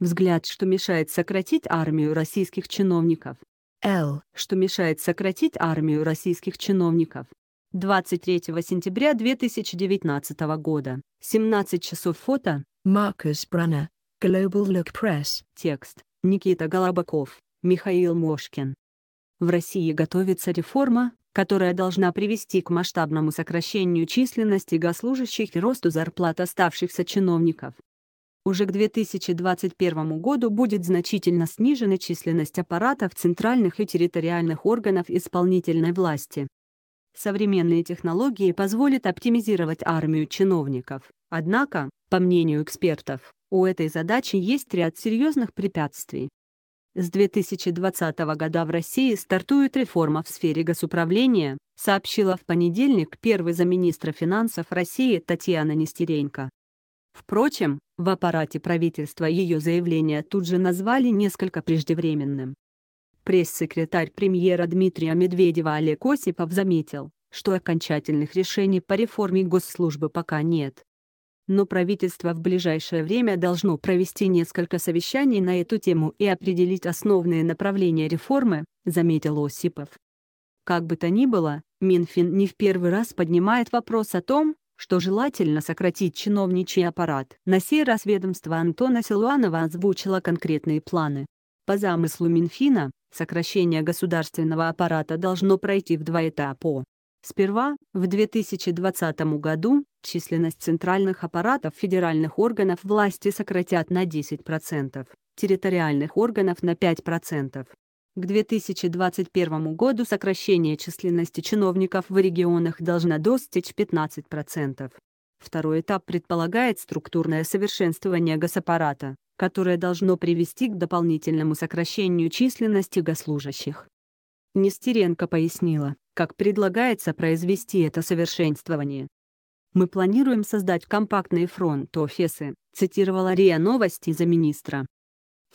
Взгляд, что мешает сократить армию российских чиновников. Л. Что мешает сократить армию российских чиновников. 23 сентября 2019 года. 17 часов фото. Маркус Бранner. Global Look Press. Текст. Никита Голобаков. Михаил Мошкин. В России готовится реформа, которая должна привести к масштабному сокращению численности госслужащих и росту зарплат оставшихся чиновников уже к 2021 году будет значительно снижена численность аппаратов центральных и территориальных органов исполнительной власти. Современные технологии позволят оптимизировать армию чиновников. Однако, по мнению экспертов, у этой задачи есть ряд серьезных препятствий. С 2020 года в России стартует реформа в сфере госуправления, сообщила в понедельник первый замминистра финансов России Татьяна Нестеренко. Впрочем, в аппарате правительства ее заявление тут же назвали несколько преждевременным. Пресс-секретарь премьера Дмитрия Медведева Олег Осипов заметил, что окончательных решений по реформе госслужбы пока нет. Но правительство в ближайшее время должно провести несколько совещаний на эту тему и определить основные направления реформы, заметил Осипов. Как бы то ни было, Минфин не в первый раз поднимает вопрос о том, что желательно сократить чиновничий аппарат. На сей раз ведомство Антона Силуанова озвучило конкретные планы. По замыслу Минфина, сокращение государственного аппарата должно пройти в два этапа. Сперва, в 2020 году, численность центральных аппаратов федеральных органов власти сократят на 10%, территориальных органов на 5%, к 2021 году сокращение численности чиновников в регионах должно достичь 15%. Второй этап предполагает структурное совершенствование госаппарата, которое должно привести к дополнительному сокращению численности госслужащих. Нестеренко пояснила, как предлагается произвести это совершенствование. «Мы планируем создать компактные фронт-офисы», цитировала РИА Новости замминистра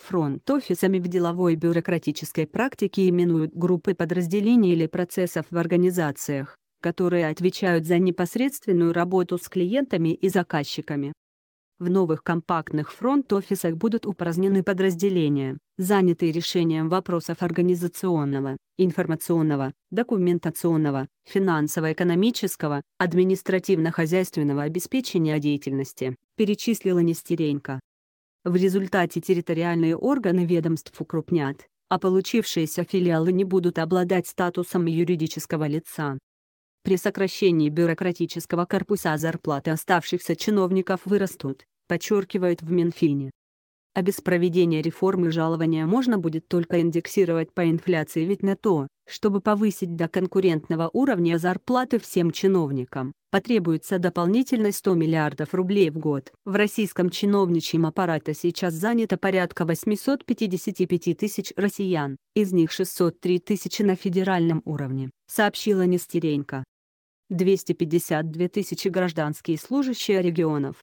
фронт-офисами в деловой бюрократической практике именуют группы подразделений или процессов в организациях, которые отвечают за непосредственную работу с клиентами и заказчиками. В новых компактных фронт-офисах будут упразднены подразделения, занятые решением вопросов организационного, информационного, документационного, финансово-экономического, административно-хозяйственного обеспечения деятельности, перечислила Нестеренко. В результате территориальные органы ведомств укрупнят, а получившиеся филиалы не будут обладать статусом юридического лица. При сокращении бюрократического корпуса зарплаты оставшихся чиновников вырастут, подчеркивают в Минфине. А без проведения реформы жалования можно будет только индексировать по инфляции, ведь на то, чтобы повысить до конкурентного уровня зарплаты всем чиновникам, потребуется дополнительно 100 миллиардов рублей в год. В российском чиновничьем аппарате сейчас занято порядка 855 тысяч россиян, из них 603 тысячи на федеральном уровне, сообщила Нестеренко. 252 тысячи гражданские служащие регионов.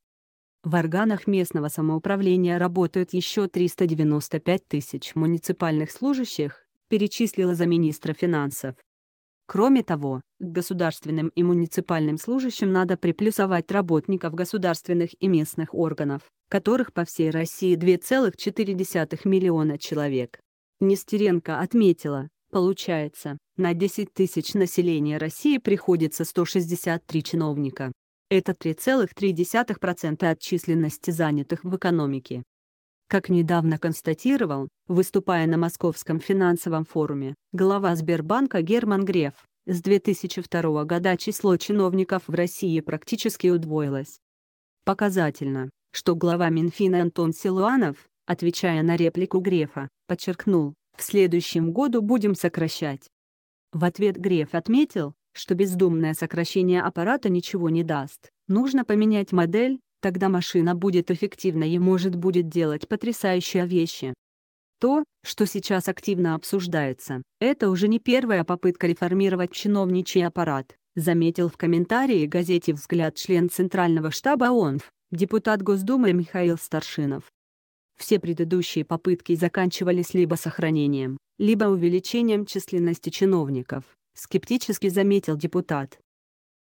В органах местного самоуправления работают еще 395 тысяч муниципальных служащих, перечислила за министра финансов. Кроме того, к государственным и муниципальным служащим надо приплюсовать работников государственных и местных органов, которых по всей России 2,4 миллиона человек. Нестеренко отметила, получается, на 10 тысяч населения России приходится 163 чиновника. Это 3,3% от численности занятых в экономике. Как недавно констатировал, выступая на Московском финансовом форуме, глава Сбербанка Герман Греф, с 2002 года число чиновников в России практически удвоилось. Показательно, что глава Минфина Антон Силуанов, отвечая на реплику Грефа, подчеркнул, в следующем году будем сокращать. В ответ Греф отметил, что бездумное сокращение аппарата ничего не даст, нужно поменять модель, Тогда машина будет эффективна и может будет делать потрясающие вещи. То, что сейчас активно обсуждается, это уже не первая попытка реформировать чиновничий аппарат, заметил в комментарии газете «Взгляд» член Центрального штаба ОНФ депутат Госдумы Михаил Старшинов. Все предыдущие попытки заканчивались либо сохранением, либо увеличением численности чиновников, скептически заметил депутат.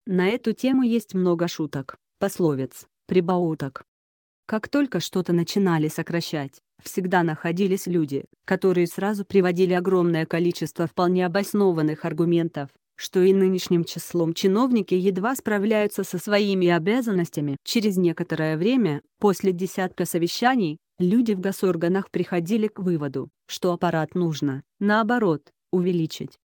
На эту тему есть много шуток, пословиц, прибауток. Как только что-то начинали сокращать, всегда находились люди, которые сразу приводили огромное количество вполне обоснованных аргументов, что и нынешним числом чиновники едва справляются со своими обязанностями. Через некоторое время, после десятка совещаний, люди в госорганах приходили к выводу, что аппарат нужно, наоборот, увеличить.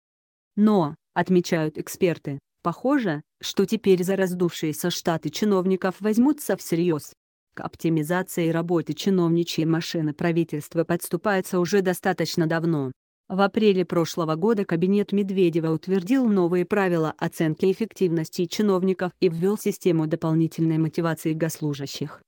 Но, отмечают эксперты, Похоже, что теперь за раздувшиеся штаты чиновников возьмутся всерьез. К оптимизации работы чиновничьей машины правительства подступается уже достаточно давно. В апреле прошлого года кабинет Медведева утвердил новые правила оценки эффективности чиновников и ввел систему дополнительной мотивации госслужащих.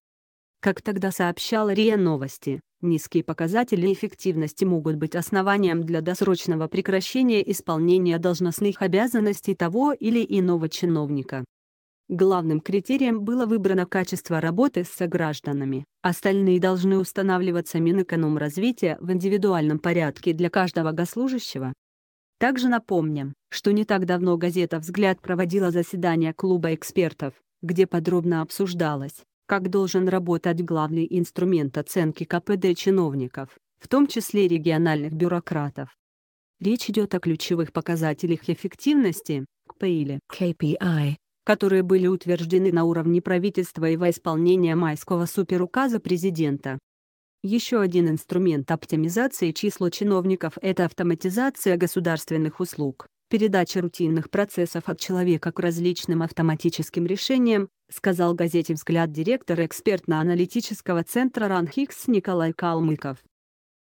Как тогда сообщала РИА Новости, Низкие показатели эффективности могут быть основанием для досрочного прекращения исполнения должностных обязанностей того или иного чиновника. Главным критерием было выбрано качество работы с согражданами. Остальные должны устанавливаться Минэкономразвития в индивидуальном порядке для каждого госслужащего. Также напомним, что не так давно газета «Взгляд» проводила заседание клуба экспертов, где подробно обсуждалось, как должен работать главный инструмент оценки КПД чиновников, в том числе региональных бюрократов. Речь идет о ключевых показателях эффективности, КПИ KPI, которые были утверждены на уровне правительства и во исполнение майского суперуказа президента. Еще один инструмент оптимизации числа чиновников – это автоматизация государственных услуг, передача рутинных процессов от человека к различным автоматическим решениям, сказал газете «Взгляд» директор экспертно-аналитического центра «Ранхикс» Николай Калмыков.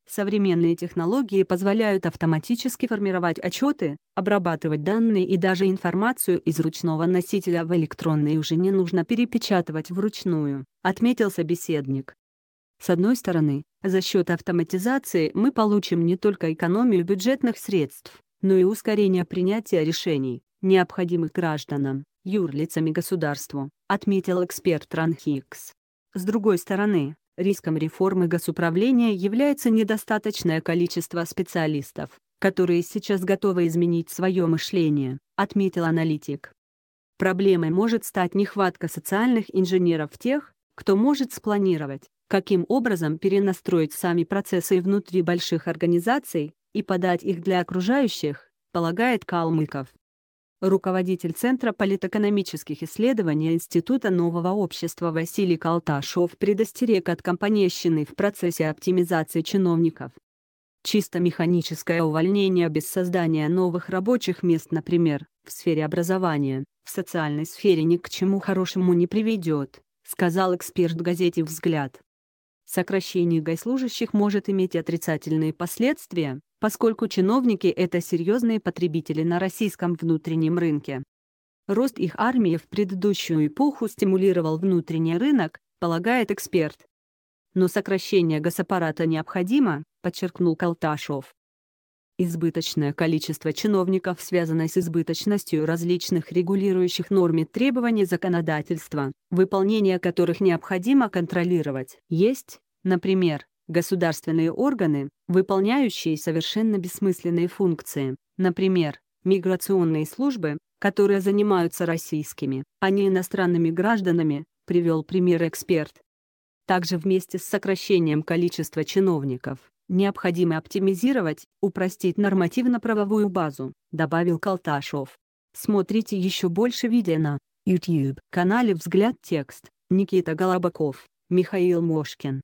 Современные технологии позволяют автоматически формировать отчеты, обрабатывать данные и даже информацию из ручного носителя в электронные. уже не нужно перепечатывать вручную, отметил собеседник. С одной стороны, за счет автоматизации мы получим не только экономию бюджетных средств, но и ускорение принятия решений, необходимых гражданам юрлицами государству, отметил эксперт Ранхикс. С другой стороны, риском реформы госуправления является недостаточное количество специалистов, которые сейчас готовы изменить свое мышление, отметил аналитик. Проблемой может стать нехватка социальных инженеров тех, кто может спланировать, каким образом перенастроить сами процессы внутри больших организаций и подать их для окружающих, полагает Калмыков руководитель Центра политэкономических исследований Института нового общества Василий Колташов предостерег от компанейщины в процессе оптимизации чиновников. Чисто механическое увольнение без создания новых рабочих мест, например, в сфере образования, в социальной сфере ни к чему хорошему не приведет, сказал эксперт газете «Взгляд». Сокращение госслужащих может иметь отрицательные последствия, поскольку чиновники — это серьезные потребители на российском внутреннем рынке. Рост их армии в предыдущую эпоху стимулировал внутренний рынок, полагает эксперт. Но сокращение госаппарата необходимо, подчеркнул Калташов. Избыточное количество чиновников связано с избыточностью различных регулирующих норм и требований законодательства, выполнение которых необходимо контролировать. Есть, например, государственные органы, выполняющие совершенно бессмысленные функции, например, миграционные службы, которые занимаются российскими, а не иностранными гражданами, привел пример эксперт. Также вместе с сокращением количества чиновников необходимо оптимизировать, упростить нормативно-правовую базу, добавил Колташов. Смотрите еще больше видео на YouTube канале «Взгляд текст» Никита Голобаков, Михаил Мошкин.